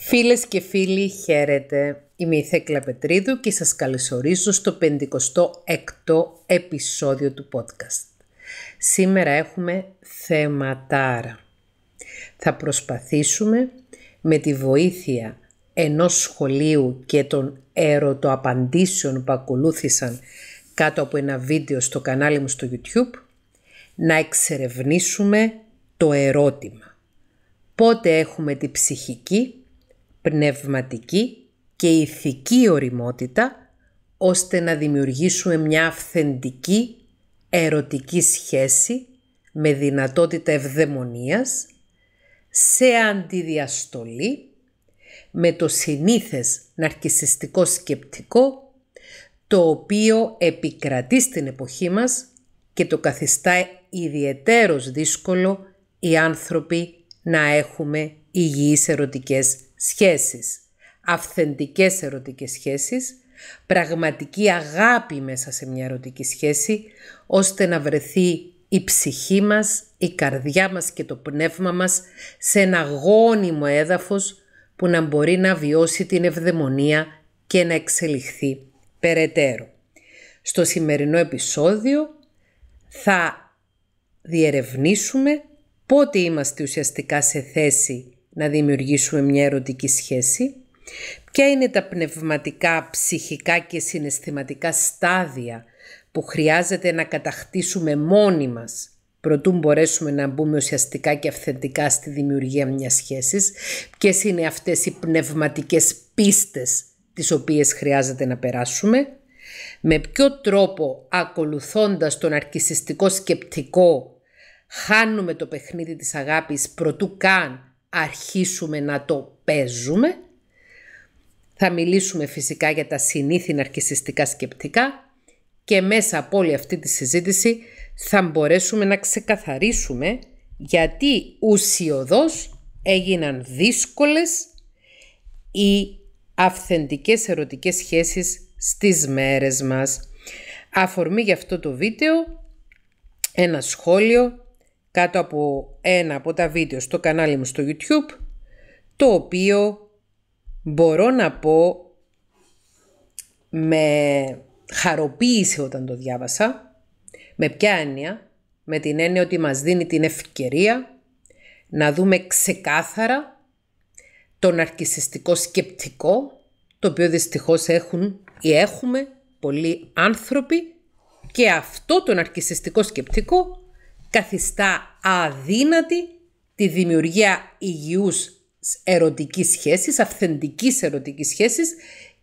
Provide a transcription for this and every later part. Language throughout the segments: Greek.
Φίλες και φίλοι, χαίρετε. Είμαι η Θέκλα Πετρίδου και σας καλωσορίζω στο 56ο επεισόδιο του podcast. Σήμερα έχουμε θεματάρα. Θα προσπαθήσουμε με τη βοήθεια ενός σχολείου και των ερωτοαπαντήσεων που ακολούθησαν κάτω από ένα βίντεο στο κανάλι μου στο YouTube, να εξερευνήσουμε το ερώτημα. Πότε έχουμε τη ψυχική πνευματική και ηθική οριμότητα ώστε να δημιουργήσουμε μια αυθεντική ερωτική σχέση με δυνατότητα ευδαιμονίας σε αντιδιαστολή με το συνήθες ναρκισιστικό σκεπτικό το οποίο επικρατεί στην εποχή μας και το καθιστά ιδιαίτερος δύσκολο οι άνθρωποι να έχουμε υγιείς ερωτικές σχέσεις, αυθεντικές ερωτικές σχέσεις, πραγματική αγάπη μέσα σε μια ερωτική σχέση, ώστε να βρεθεί η ψυχή μας, η καρδιά μας και το πνεύμα μας σε ένα γόνιμο έδαφος που να μπορεί να βιώσει την ευδαιμονία και να εξελιχθεί περαιτέρω. Στο σημερινό επεισόδιο θα διερευνήσουμε πότε είμαστε ουσιαστικά σε θέση να δημιουργήσουμε μια ερωτική σχέση, ποια είναι τα πνευματικά, ψυχικά και συναισθηματικά στάδια που χρειάζεται να κατακτήσουμε μόνοι μας προτού μπορέσουμε να μπούμε ουσιαστικά και αυθεντικά στη δημιουργία μιας σχέσης, ποιες είναι αυτές οι πνευματικές πίστες τις οποίες χρειάζεται να περάσουμε, με ποιο τρόπο ακολουθώντας τον αρκισιστικό σκεπτικό χάνουμε το παιχνίδι της αγάπης προτού καν αρχίσουμε να το παίζουμε. Θα μιλήσουμε φυσικά για τα συνήθη ναρκισιστικά σκεπτικά και μέσα από όλη αυτή τη συζήτηση θα μπορέσουμε να ξεκαθαρίσουμε γιατί ουσιοδός έγιναν δύσκολες οι αυθεντικές ερωτικές σχέσεις στις μέρες μας. Αφορμή για αυτό το βίντεο, ένα σχόλιο κάτω από ένα από τα βίντεο στο κανάλι μου στο YouTube, το οποίο μπορώ να πω με χαροποίηση όταν το διάβασα, με ποια έννοια, με την έννοια ότι μας δίνει την ευκαιρία να δούμε ξεκάθαρα τον αρκισιστικό σκεπτικό, το οποίο δυστυχώς έχουν ή έχουμε πολλοί άνθρωποι και αυτό τον ναρκισιστικό σκεπτικό καθιστά αδύνατη τη δημιουργία υγιούς ερωτικής σχέσης, αυθεντικής ερωτικής σχέσης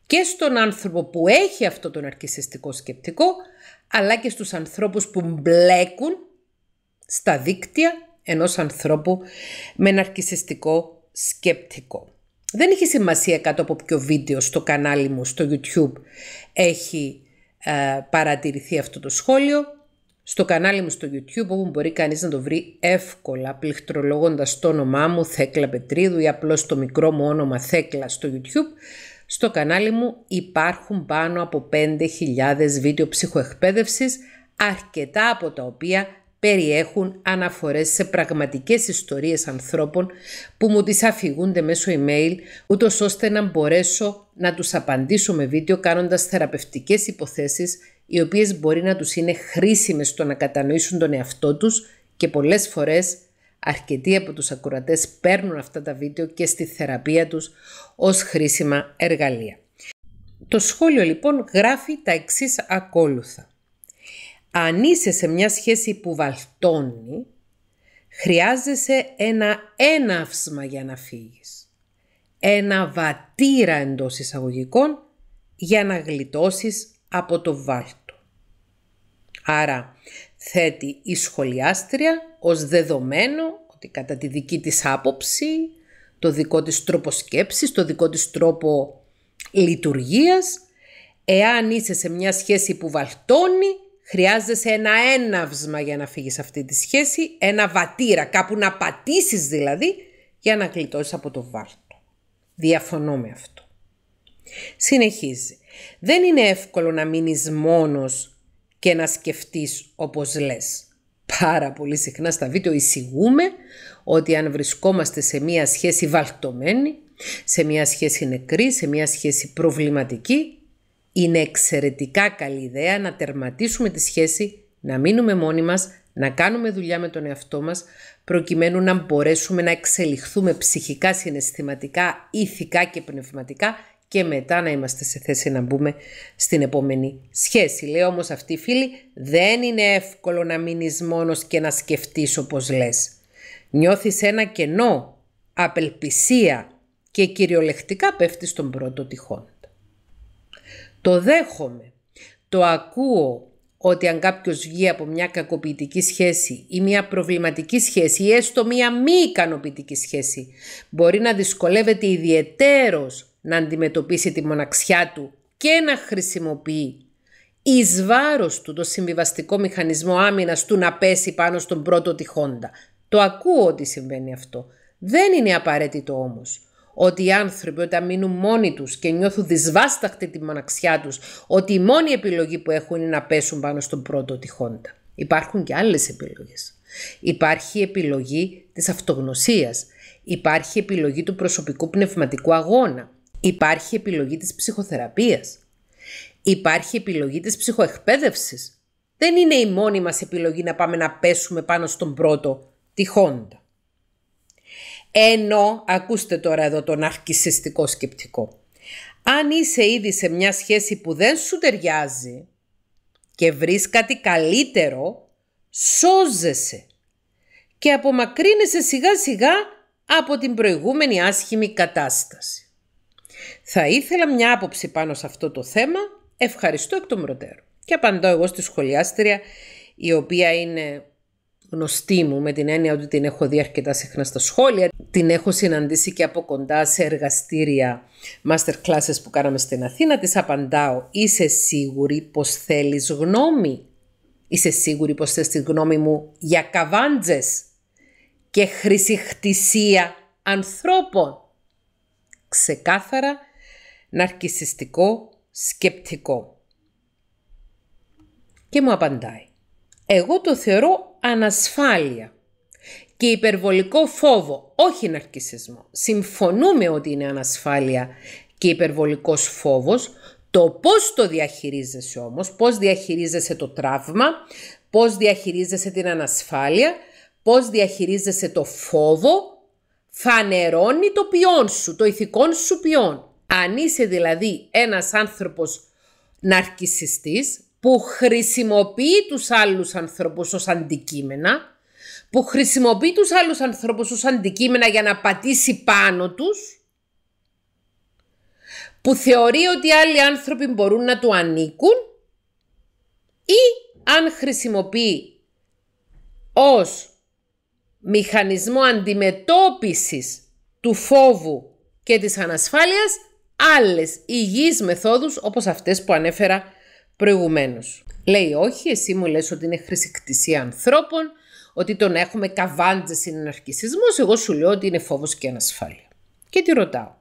και στον άνθρωπο που έχει αυτό το ναρκισιστικό σκεπτικό, αλλά και στους ανθρώπους που μπλέκουν στα δίκτυα ενός ανθρώπου με ναρκισιστικό σκεπτικό. Δεν έχει σημασία κάτω από ποιο βίντεο στο κανάλι μου, στο YouTube, έχει ε, παρατηρηθεί αυτό το σχόλιο στο κανάλι μου στο YouTube όπου μπορεί κανείς να το βρει εύκολα πληκτρολογώντας το όνομά μου Θέκλα Πετρίδου ή απλώς το μικρό μου όνομα Θέκλα στο YouTube. Στο κανάλι μου υπάρχουν πάνω από 5.000 βίντεο ψυχοεκπαίδευσης, αρκετά από τα οποία περιέχουν αναφορές σε πραγματικές ιστορίες ανθρώπων που μου τις αφηγούνται μέσω email, ούτως ώστε να μπορέσω να τους απαντήσω με βίντεο κάνοντας θεραπευτικές υποθέσεις οι οποίες μπορεί να τους είναι χρήσιμες στο να κατανοήσουν τον εαυτό τους και πολλές φορές αρκετοί από τους ακουρατές παίρνουν αυτά τα βίντεο και στη θεραπεία τους ως χρήσιμα εργαλεία. Το σχόλιο λοιπόν γράφει τα εξής ακόλουθα. Αν είσαι σε μια σχέση που βαλτώνει, χρειάζεσαι ένα έναυσμα για να φύγεις. Ένα βατήρα εντός εισαγωγικών για να γλιτώσεις από το βάλτο. Άρα θέτει η σχολιάστρια ως δεδομένο ότι κατά τη δική της άποψη, το δικό της τρόπο σκέψης, το δικό της τρόπο λειτουργίας, εάν είσαι σε μια σχέση που βαλτώνει, χρειάζεσαι ένα έναυσμα για να φύγεις αυτή τη σχέση, ένα βατήρα, κάπου να πατήσεις δηλαδή, για να γλιτώσεις από το βάρτο. Διαφωνώ με αυτό. Συνεχίζει. Δεν είναι εύκολο να μείνεις μόνος και να σκεφτείς όπως λες. Πάρα πολύ συχνά στα βίντεο εισηγούμε ότι αν βρισκόμαστε σε μία σχέση βαλτωμένη, σε μία σχέση νεκρή, σε μία σχέση προβληματική, είναι εξαιρετικά καλή ιδέα να τερματίσουμε τη σχέση, να μείνουμε μόνοι μας, να κάνουμε δουλειά με τον εαυτό μας, προκειμένου να μπορέσουμε να εξελιχθούμε ψυχικά, συναισθηματικά, ηθικά και πνευματικά και μετά να είμαστε σε θέση να μπούμε στην επόμενη σχέση. Λέω όμως αυτή φίλη δεν είναι εύκολο να μείνεις μόνος και να σκεφτείς όπως λες. Νιώθεις ένα κενό, απελπισία και κυριολεκτικά πέφτεις στον πρώτο τυχόν. Το δέχομαι, το ακούω ότι αν κάποιος βγει από μια κακοποιητική σχέση ή μια προβληματική σχέση ή έστω μια μη ικανοποιητική σχέση, μπορεί να δυσκολεύεται ιδιαιτέρως να αντιμετωπίσει τη μοναξιά του και να χρησιμοποιεί εις βάρος του το συμβιβαστικό μηχανισμό άμυνας του να πέσει πάνω στον πρώτο τυχόντα. Το ακούω ότι συμβαίνει αυτό. Δεν είναι απαραίτητο όμως ότι οι άνθρωποι όταν μείνουν μόνοι τους και νιώθουν δυσβάσταχτη τη μοναξιά τους, ότι η μόνη επιλογή που έχουν είναι να πέσουν πάνω στον πρώτο τυχόντα. Υπάρχουν και άλλες επιλογές. Υπάρχει η επιλογή της αυτογνωσίας. Υπάρχει η επιλογή του προσωπικού πνευματικού αγώνα. Υπάρχει επιλογή της ψυχοθεραπείας. Υπάρχει επιλογή της ψυχοεκπαίδευσης. Δεν είναι η μόνη μας επιλογή να πάμε να πέσουμε πάνω στον πρώτο, τυχόντα. Ενώ, ακούστε τώρα εδώ τον αρκισιστικό σκεπτικό. Αν είσαι ήδη σε μια σχέση που δεν σου ταιριάζει και βρεις κάτι καλύτερο, σώζεσαι και απομακρύνεσαι σιγά σιγά από την προηγούμενη άσχημη κατάσταση. Θα ήθελα μια άποψη πάνω σε αυτό το θέμα, ευχαριστώ εκ των προτέρων. Και απαντώ εγώ στη σχολιάστρια, η οποία είναι γνωστή μου με την έννοια ότι την έχω δει αρκετά συχνά στα σχόλια. Την έχω συναντήσει και από κοντά σε εργαστήρια classes που κάναμε στην Αθήνα. Της απαντάω, είσαι σίγουρη πως θέλεις γνώμη. Είσαι σίγουρη πως θες τη γνώμη μου για καβάντζες και χρησιχτησία ανθρώπων ξεκάθαρα ναρκισιστικό σκεπτικό. Και μου απαντάει. Εγώ το θεωρώ ανασφάλεια και υπερβολικό φόβο, όχι ναρκισισμό. Συμφωνούμε ότι είναι ανασφάλεια και υπερβολικός φόβος. Το πώς το διαχειρίζεσαι όμως, πώς διαχειρίζεσαι το τραύμα, πώς διαχειρίζεσαι την ανασφάλεια, πώς διαχειρίζεσαι το φόβο, φανερώνει το ποιόν σου, το ηθικό σου ποιόν. Αν είσαι δηλαδή ένας άνθρωπος ναρκισιστής που χρησιμοποιεί τους άλλους ανθρώπους ως αντικείμενα, που χρησιμοποιεί τους άλλους ανθρώπους ως αντικείμενα για να πατήσει πάνω τους, που θεωρεί ότι άλλοι άνθρωποι μπορούν να του ανήκουν ή αν χρησιμοποιεί ως μηχανισμό αντιμετώπισης του φόβου και της ανασφάλειας άλλες υγιείς μεθόδους όπως αυτές που ανέφερα προηγουμένως. Λέει όχι, εσύ μου λες ότι είναι χρησικτησία ανθρώπων, ότι τον έχουμε καβάντζες είναι εγώ σου λέω ότι είναι φόβος και ανασφάλεια. Και τη ρωτάω,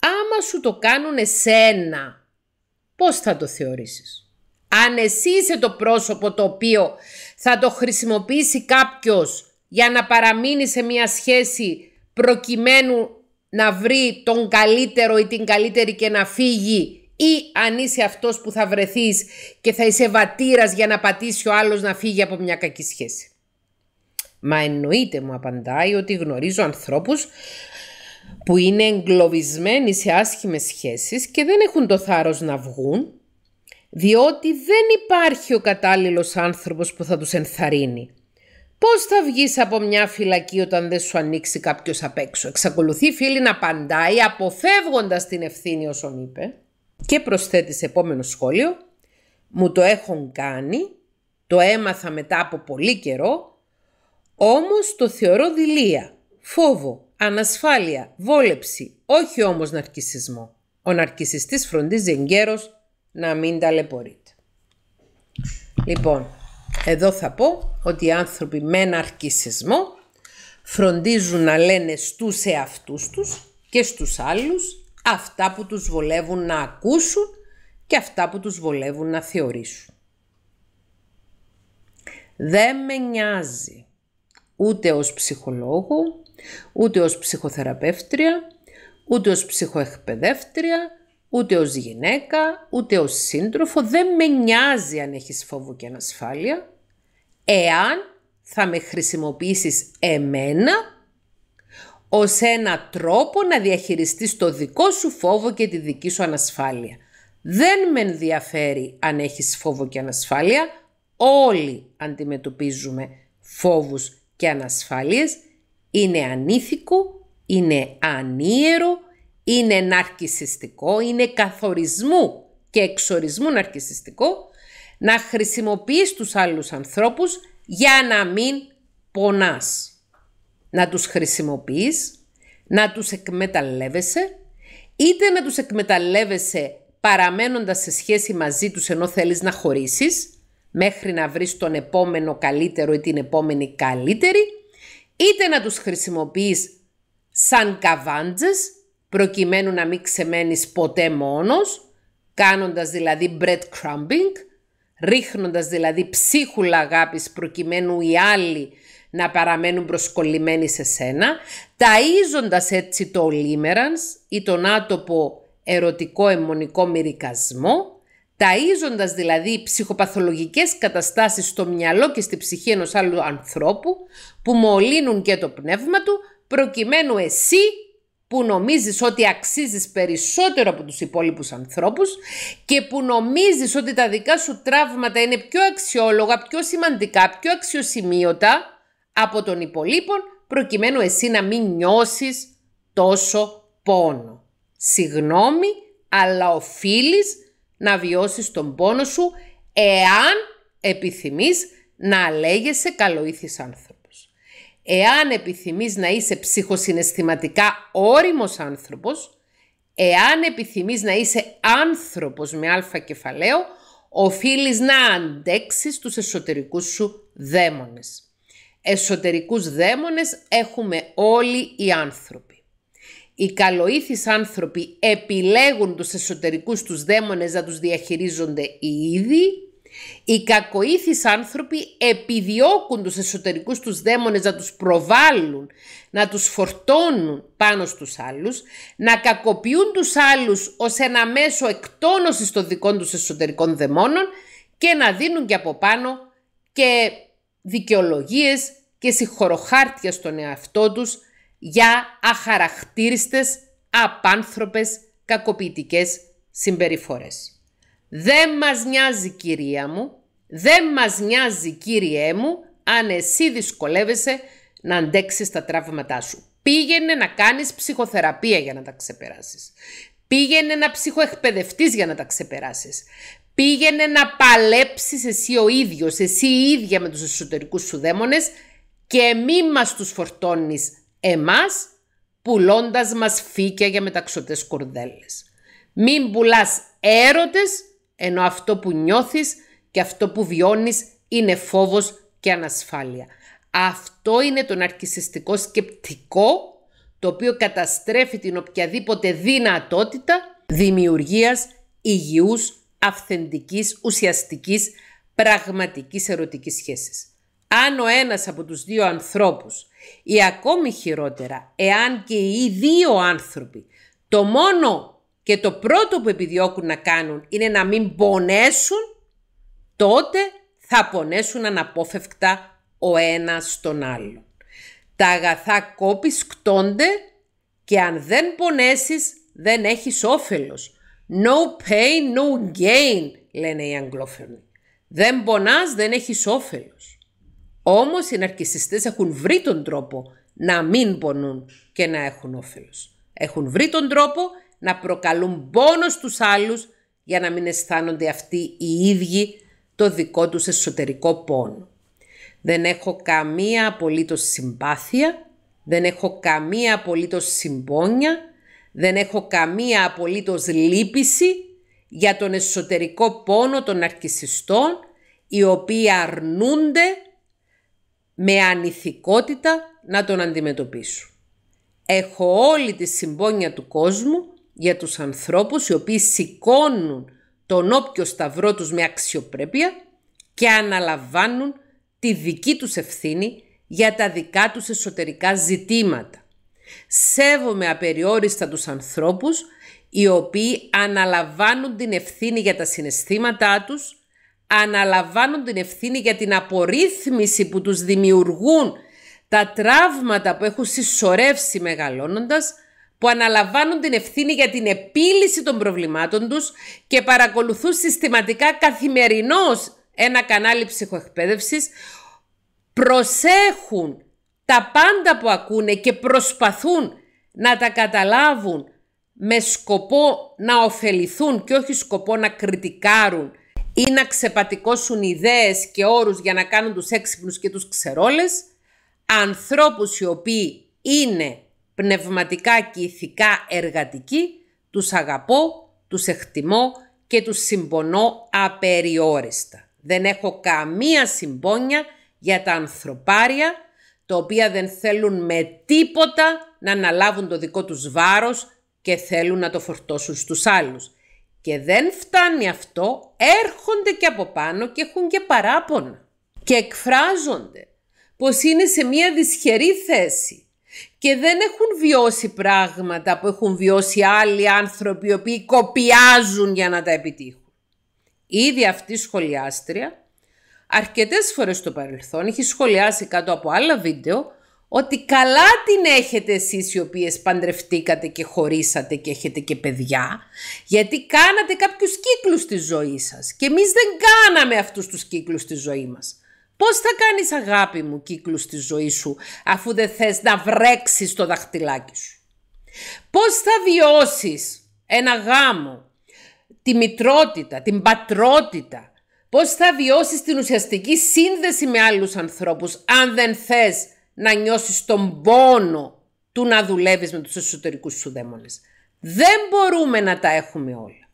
άμα σου το κάνουν εσένα, πώς θα το θεωρήσεις. Αν εσύ είσαι το πρόσωπο το οποίο θα το χρησιμοποιήσει κάποιος για να παραμείνει σε μια σχέση προκειμένου να βρει τον καλύτερο ή την καλύτερη και να φύγει ή αν είσαι αυτός που θα βρεθείς και θα είσαι βατήρας για να πατήσει ο άλλος να φύγει από μια κακή σχέση. Μα εννοείται μου απαντάει ότι γνωρίζω ανθρώπους που είναι εγκλωβισμένοι σε άσχημες σχέσεις και δεν έχουν το θάρρος να βγουν διότι δεν υπάρχει ο κατάλληλος άνθρωπος που θα τους ενθαρρύνει. Πώς θα βγεις από μια φυλακή όταν δεν σου ανοίξει κάποιος απ' έξω. Εξακολουθεί φίλη να απαντάει αποφεύγοντας την ευθύνη όσον είπε και προσθέτει επόμενο σχόλιο «Μου το έχουν κάνει, το έμαθα μετά από πολύ καιρό, όμως το θεωρώ δηλία, φόβο, ανασφάλεια, βόλεψη, όχι όμως ναρκισισμό. Ο ναρκισιστής φροντίζει εγκαίρως να μην ταλαιπωρείται». Λοιπόν, εδώ θα πω ότι οι άνθρωποι με ένα φροντίζουν να λένε στους εαυτούς τους και στους άλλους αυτά που τους βολεύουν να ακούσουν και αυτά που τους βολεύουν να θεωρήσουν. Δεν με νοιάζει ούτε ως ψυχολόγο, ούτε ως ψυχοθεραπεύτρια, ούτε ως ψυχοεκπαιδεύτρια, ούτε ως γυναίκα, ούτε ως σύντροφο. Δεν με νοιάζει αν έχεις φόβο και ανασφάλεια εάν θα με χρησιμοποιήσεις εμένα ως ένα τρόπο να διαχειριστείς το δικό σου φόβο και τη δική σου ανασφάλεια. Δεν με ενδιαφέρει αν έχεις φόβο και ανασφάλεια. Όλοι αντιμετωπίζουμε φόβους και ανασφάλειες. Είναι ανήθικο, είναι ανίερο, είναι ναρκισιστικό, είναι καθορισμού και εξορισμού ναρκισιστικό να χρησιμοποιείς τους άλλους ανθρώπους για να μην πονάς. Να τους χρησιμοποιείς, να τους εκμεταλλεύεσαι, είτε να τους εκμεταλλεύεσαι παραμένοντας σε σχέση μαζί τους ενώ θέλεις να χωρίσεις, μέχρι να βρεις τον επόμενο καλύτερο ή την επόμενη καλύτερη, είτε να τους χρησιμοποιείς σαν καβάντζες, προκειμένου να μην ξεμένεις ποτέ μόνος, κάνοντας δηλαδή breadcrumbing, ρίχνοντας δηλαδή ψίχουλα αγάπης προκειμένου οι άλλοι να παραμένουν προσκολλημένοι σε σένα, ταΐζοντας έτσι το ολίμερανς ή τον άτοπο ερωτικό αιμονικό μυρικασμό, ταΐζοντας δηλαδή ψυχοπαθολογικές καταστάσεις στο μυαλό και στη ψυχή ενός άλλου ανθρώπου που μολύνουν και το πνεύμα του προκειμένου εσύ που νομίζεις ότι αξίζεις περισσότερο από τους υπόλοιπους ανθρώπους και που νομίζεις ότι τα δικά σου τραύματα είναι πιο αξιόλογα, πιο σημαντικά, πιο αξιοσημείωτα από τον υπολείπων προκειμένου εσύ να μην νιώσεις τόσο πόνο. Συγγνώμη, αλλά οφείλεις να βιώσεις τον πόνο σου εάν επιθυμείς να λέγεσαι καλοήθης εάν επιθυμείς να είσαι ψυχοσυναισθηματικά όριμος άνθρωπος, εάν επιθυμείς να είσαι άνθρωπος με αλφα κεφαλαίο, οφείλεις να αντέξεις τους εσωτερικούς σου δαίμονες. Εσωτερικούς δαίμονες έχουμε όλοι οι άνθρωποι. Οι καλοήθεις άνθρωποι επιλέγουν τους εσωτερικούς τους δαίμονες να τους διαχειρίζονται οι ίδιοι οι κακοήθεις άνθρωποι επιδιώκουν τους εσωτερικούς τους δαίμονες να τους προβάλλουν, να τους φορτώνουν πάνω στους άλλους, να κακοποιούν τους άλλους ως ένα μέσο εκτόνωσης των δικών τους εσωτερικών δαιμόνων και να δίνουν και από πάνω και δικαιολογίες και συγχωροχάρτια στον εαυτό τους για αχαρακτήριστες, απάνθρωπες, κακοποιητικές συμπεριφορές. Δεν μας νοιάζει κυρία μου, δεν μας νοιάζει κύριέ μου, αν εσύ δυσκολεύεσαι να αντέξεις τα τραύματά σου. Πήγαινε να κάνεις ψυχοθεραπεία για να τα ξεπεράσεις. Πήγαινε να ψυχοεκπαιδευτείς για να τα ξεπεράσεις. Πήγαινε να παλέψεις εσύ ο ίδιος, εσύ η ίδια με τους εσωτερικούς σου δαίμονες και μη μας τους φορτώνεις εμάς, πουλώντας μας φύκια για μεταξωτές κορδέλες. Μην πουλάς έρωτες ενώ αυτό που νιώθεις και αυτό που βιώνεις είναι φόβος και ανασφάλεια. Αυτό είναι το ναρκισιστικό σκεπτικό το οποίο καταστρέφει την οποιαδήποτε δυνατότητα δημιουργίας υγιούς, αυθεντικής, ουσιαστικής, πραγματικής ερωτικής σχέσης. Αν ο ένας από τους δύο ανθρώπους ή ακόμη χειρότερα, εάν και οι δύο άνθρωποι το μόνο και το πρώτο που επιδιώκουν να κάνουν είναι να μην πονέσουν, τότε θα πονέσουν αναπόφευκτα ο ένας τον άλλον. Τα αγαθά κόπης κτώνται και αν δεν πονέσεις δεν έχεις όφελος. No pain, no gain, λένε οι Αγγλόφωνοι. Δεν πονάς, δεν έχεις όφελος. Όμως οι ναρκισιστές έχουν βρει τον τρόπο να μην πονούν και να έχουν όφελος. Έχουν βρει τον τρόπο να προκαλούν πόνο στους άλλους για να μην αισθάνονται αυτοί οι ίδιοι το δικό τους εσωτερικό πόνο. Δεν έχω καμία απολύτως συμπάθεια, δεν έχω καμία απολύτως συμπόνια, δεν έχω καμία απολύτως λύπηση για τον εσωτερικό πόνο των αρκισιστών, οι οποίοι αρνούνται με ανηθικότητα να τον αντιμετωπίσουν. Έχω όλη τη συμπόνια του κόσμου για τους ανθρώπους οι οποίοι σηκώνουν τον όποιο σταυρό τους με αξιοπρέπεια και αναλαμβάνουν τη δική τους ευθύνη για τα δικά τους εσωτερικά ζητήματα. Σέβομαι απεριόριστα τους ανθρώπους οι οποίοι αναλαμβάνουν την ευθύνη για τα συναισθήματά τους, αναλαμβάνουν την ευθύνη για την απορρίθμιση που τους δημιουργούν τα τραύματα που έχουν συσσωρεύσει μεγαλώνοντας, που αναλαμβάνουν την ευθύνη για την επίλυση των προβλημάτων τους και παρακολουθούν συστηματικά καθημερινώς ένα κανάλι ψυχοεκπαίδευσης, προσέχουν τα πάντα που ακούνε και προσπαθούν να τα καταλάβουν με σκοπό να ωφεληθούν και όχι σκοπό να κριτικάρουν ή να ξεπατικώσουν ιδέες και όρους για να κάνουν τους έξυπνους και τους ξερόλες, ανθρώπους οι οποίοι είναι πνευματικά και ηθικά εργατικοί, τους αγαπώ, τους εκτιμώ και τους συμπονώ απεριόριστα. Δεν έχω καμία συμπόνια για τα ανθρωπάρια, τα οποία δεν θέλουν με τίποτα να αναλάβουν το δικό τους βάρος και θέλουν να το φορτώσουν στους άλλους. Και δεν φτάνει αυτό, έρχονται και από πάνω και έχουν και παράπονα. Και εκφράζονται πως είναι σε μια δυσχερή θέση και δεν έχουν βιώσει πράγματα που έχουν βιώσει άλλοι άνθρωποι οι οποίοι κοπιάζουν για να τα επιτύχουν. Ήδη αυτή η σχολιάστρια αρκετές φορές στο παρελθόν έχει σχολιάσει κάτω από άλλα βίντεο ότι καλά την έχετε εσείς οι οποίες παντρευτήκατε και χωρίσατε και έχετε και παιδιά, γιατί κάνατε κάποιους κύκλους στη ζωή σας και εμείς δεν κάναμε αυτούς τους κύκλους στη ζωή μας. Πώς θα κάνεις αγάπη μου κύκλους στη ζωής σου αφού δεν θες να βρέξεις το δαχτυλάκι σου. Πώς θα βιώσεις ένα γάμο, τη μητρότητα, την πατρότητα. Πώς θα βιώσεις την ουσιαστική σύνδεση με άλλους ανθρώπους αν δεν θες να νιώσεις τον πόνο του να δουλεύεις με τους εσωτερικούς σου δαίμονες. Δεν μπορούμε να τα έχουμε όλα.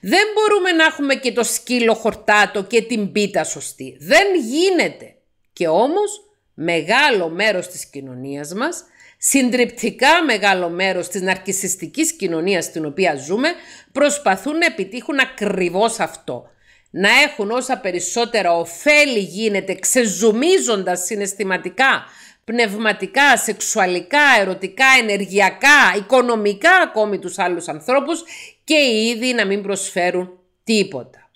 Δεν μπορούμε να έχουμε και το σκύλο χορτάτο και την πίτα σωστή. Δεν γίνεται. Και όμως μεγάλο μέρος της κοινωνίας μας, συντριπτικά μεγάλο μέρος της ναρκισιστικής κοινωνίας στην οποία ζούμε, προσπαθούν να επιτύχουν ακριβώς αυτό. Να έχουν όσα περισσότερα ωφέλη γίνεται, ξεζουμίζοντας συναισθηματικά, πνευματικά, σεξουαλικά, ερωτικά, ενεργειακά, οικονομικά ακόμη τους άλλους ανθρώπους και οι ίδιοι να μην προσφέρουν τίποτα.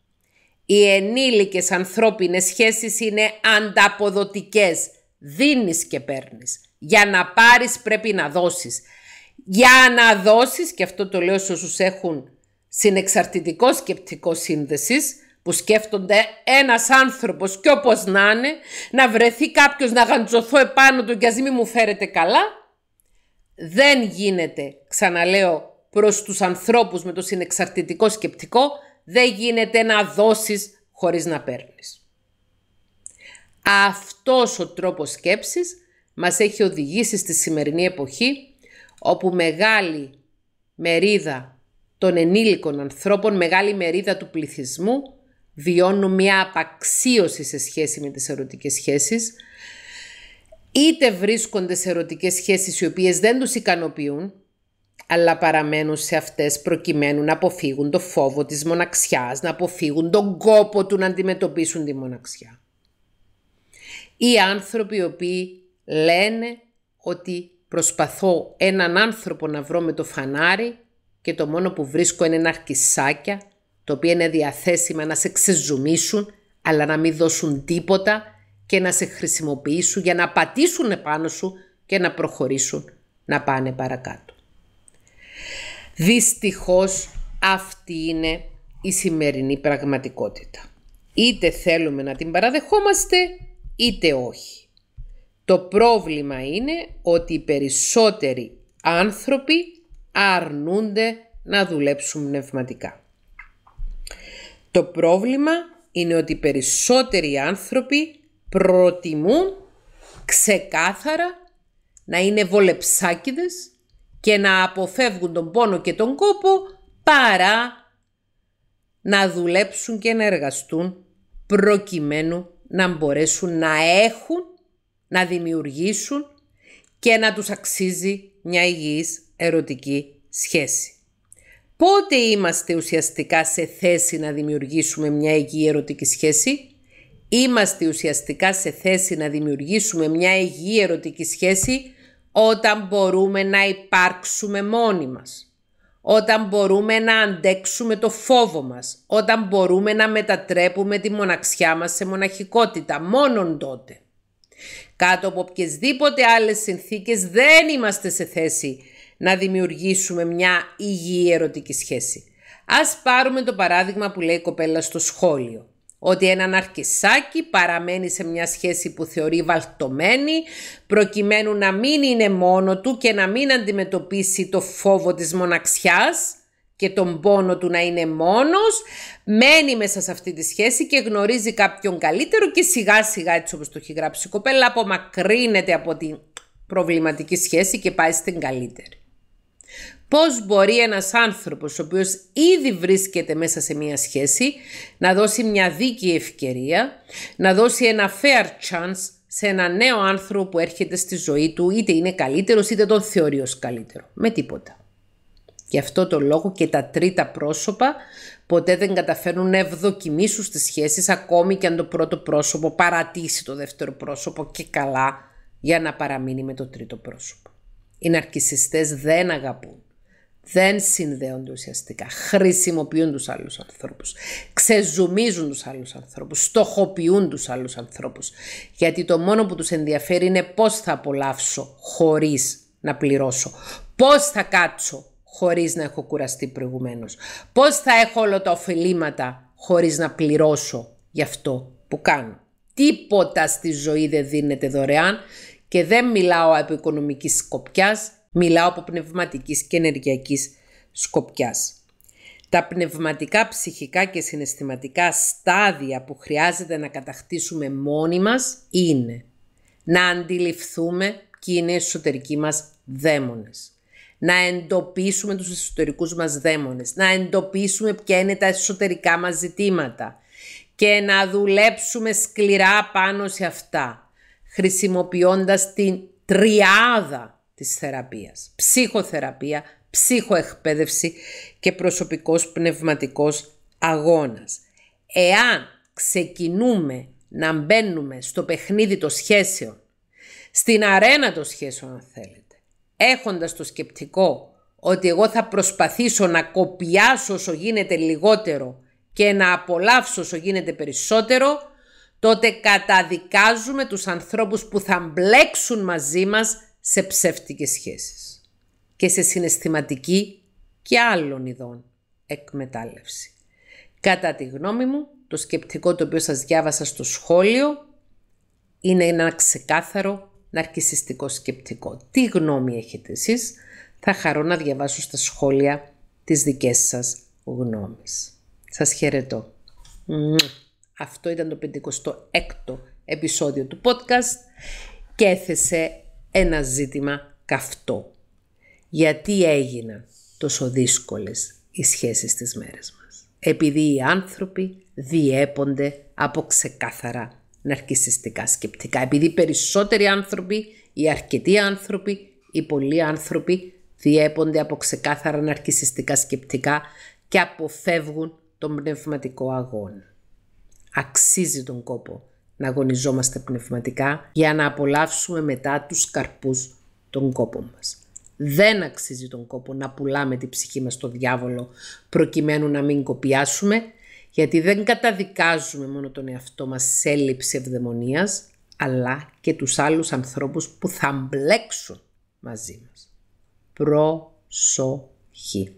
Οι ενήλικες ανθρώπινες σχέσεις είναι ανταποδοτικές. Δίνεις και παίρνεις. Για να πάρεις πρέπει να δώσεις. Για να δώσεις, και αυτό το λέω σε όσους έχουν συνεξαρτητικό σκεπτικό σύνδεσης, που σκέφτονται ένας άνθρωπος και όπως να είναι, να βρεθεί κάποιος να γαντζωθώ επάνω του και ας μην μου φέρετε καλά, δεν γίνεται, ξαναλέω, προς τους ανθρώπους με το συνεξαρτητικό σκεπτικό δεν γίνεται να δώσεις χωρίς να παίρνεις. Αυτός ο τρόπος σκέψης μας έχει οδηγήσει στη σημερινή εποχή όπου μεγάλη μερίδα των ενήλικων ανθρώπων, μεγάλη μερίδα του πληθυσμού βιώνουν μια απαξίωση σε σχέση με τις ερωτικές σχέσεις είτε βρίσκονται σε ερωτικές σχέσεις οι οποίες δεν τους ικανοποιούν αλλά παραμένουν σε αυτές προκειμένου να αποφύγουν το φόβο της μοναξιάς, να αποφύγουν τον κόπο του να αντιμετωπίσουν τη μοναξιά. Οι άνθρωποι οι οποίοι λένε ότι προσπαθώ έναν άνθρωπο να βρω με το φανάρι και το μόνο που βρίσκω είναι ένα αρκισάκια, το οποίο είναι διαθέσιμα να σε ξεζουμίσουν, αλλά να μην δώσουν τίποτα και να σε χρησιμοποιήσουν για να πατήσουν επάνω σου και να προχωρήσουν να πάνε παρακάτω. Δυστυχώς αυτή είναι η σημερινή πραγματικότητα. Είτε θέλουμε να την παραδεχόμαστε, είτε όχι. Το πρόβλημα είναι ότι οι περισσότεροι άνθρωποι αρνούνται να δουλέψουν πνευματικά. Το πρόβλημα είναι ότι οι περισσότεροι άνθρωποι προτιμούν ξεκάθαρα να είναι βολεψάκιδες και να αποφεύγουν τον πόνο και τον κόπο παρά να δουλέψουν και να εργαστούν προκειμένου να μπορέσουν να έχουν, να δημιουργήσουν και να τους αξίζει μια υγιής ερωτική σχέση. Πότε είμαστε ουσιαστικά σε θέση να δημιουργήσουμε μια υγιή ερωτική σχέση? Είμαστε ουσιαστικά σε θέση να δημιουργήσουμε μια υγιή ερωτική σχέση όταν μπορούμε να υπάρξουμε μόνοι μας, όταν μπορούμε να αντέξουμε το φόβο μας, όταν μπορούμε να μετατρέπουμε τη μοναξιά μας σε μοναχικότητα, μόνον τότε. Κάτω από οποιασδήποτε άλλες συνθήκες δεν είμαστε σε θέση να δημιουργήσουμε μια υγιή ερωτική σχέση. Ας πάρουμε το παράδειγμα που λέει η κοπέλα στο σχόλιο ότι έναν αρκισάκι παραμένει σε μια σχέση που θεωρεί βαλτωμένη προκειμένου να μην είναι μόνο του και να μην αντιμετωπίσει το φόβο της μοναξιάς και τον πόνο του να είναι μόνος, μένει μέσα σε αυτή τη σχέση και γνωρίζει κάποιον καλύτερο και σιγά σιγά έτσι όπως το έχει γράψει η κοπέλα απομακρύνεται από την προβληματική σχέση και πάει στην καλύτερη. Πώς μπορεί ένας άνθρωπος ο οποίος ήδη βρίσκεται μέσα σε μια σχέση να δώσει μια δικη ευκαιρία, να δώσει ένα fair chance σε ένα νέο άνθρωπο που έρχεται στη ζωή του είτε είναι καλύτερος είτε τον θεωρεί ως καλύτερο. Με τίποτα. Γι' αυτό το λόγο και τα τρίτα πρόσωπα ποτέ δεν καταφέρνουν να ευδοκιμήσουν στις σχέσεις ακόμη και αν το πρώτο πρόσωπο παρατήσει το δεύτερο πρόσωπο και καλά για να παραμείνει με το τρίτο πρόσωπο. Οι ναρκισιστές δεν αγαπούν δεν συνδέονται ουσιαστικά. Χρησιμοποιούν τους άλλους ανθρώπους. Ξεζουμίζουν τους άλλους ανθρώπους. Στοχοποιούν τους άλλους ανθρώπους. Γιατί το μόνο που τους ενδιαφέρει είναι πώς θα απολαύσω χωρίς να πληρώσω. Πώς θα κάτσω χωρίς να έχω κουραστεί προηγουμένως. Πώς θα έχω όλα τα ωφελήματα χωρίς να πληρώσω γι' αυτό που κάνω. Τίποτα στη ζωή δεν δίνεται δωρεάν και δεν μιλάω από οικονομικής σκοπιάς, Μιλάω από πνευματικής και ενεργειακής σκοπιάς. Τα πνευματικά, ψυχικά και συναισθηματικά στάδια που χρειάζεται να κατακτήσουμε μόνοι μας είναι να αντιληφθούμε ποιοι είναι οι εσωτερικοί μας δαίμονες. Να εντοπίσουμε τους εσωτερικούς μας δαίμονες, να εντοπίσουμε ποια είναι τα εσωτερικά μας ζητήματα και να δουλέψουμε σκληρά πάνω σε αυτά, χρησιμοποιώντας την τριάδα της θεραπείας. Ψυχοθεραπεία, ψυχοεκπαίδευση και προσωπικός πνευματικός αγώνας. Εάν ξεκινούμε να μπαίνουμε στο παιχνίδι των σχέσεων, στην αρένα των σχέσεων αν θέλετε, έχοντας το σκεπτικό ότι εγώ θα προσπαθήσω να κοπιάσω όσο γίνεται λιγότερο και να απολαύσω όσο γίνεται περισσότερο, τότε καταδικάζουμε τους ανθρώπους που θα μπλέξουν μαζί μας σε ψεύτικες σχέσεις και σε συναισθηματική και άλλων ειδών εκμετάλλευση. Κατά τη γνώμη μου, το σκεπτικό το οποίο σας διάβασα στο σχόλιο είναι ένα ξεκάθαρο ναρκισιστικό σκεπτικό. Τι γνώμη έχετε εσείς, θα χαρώ να διαβάσω στα σχόλια τις δικές σας γνώμες. Σας χαιρετώ. Αυτό ήταν το 56ο επεισόδιο του podcast και έθεσε ένα ζήτημα καυτό. Γιατί έγιναν τόσο δύσκολες οι σχέσεις στις μέρες μας. Επειδή οι άνθρωποι διέπονται από ξεκάθαρα ναρκισιστικά σκεπτικά. Επειδή περισσότεροι άνθρωποι, οι αρκετοί άνθρωποι, οι πολλοί άνθρωποι διέπονται από ξεκάθαρα ναρκισιστικά σκεπτικά και αποφεύγουν τον πνευματικό αγώνα. Αξίζει τον κόπο να αγωνιζόμαστε πνευματικά για να απολαύσουμε μετά τους καρπούς των κόπων μας. Δεν αξίζει τον κόπο να πουλάμε τη ψυχή μας στο διάβολο προκειμένου να μην κοπιάσουμε γιατί δεν καταδικάζουμε μόνο τον εαυτό μας σε έλλειψη ευδαιμονίας αλλά και τους άλλους ανθρώπους που θα μπλέξουν μαζί μας. Προσοχή.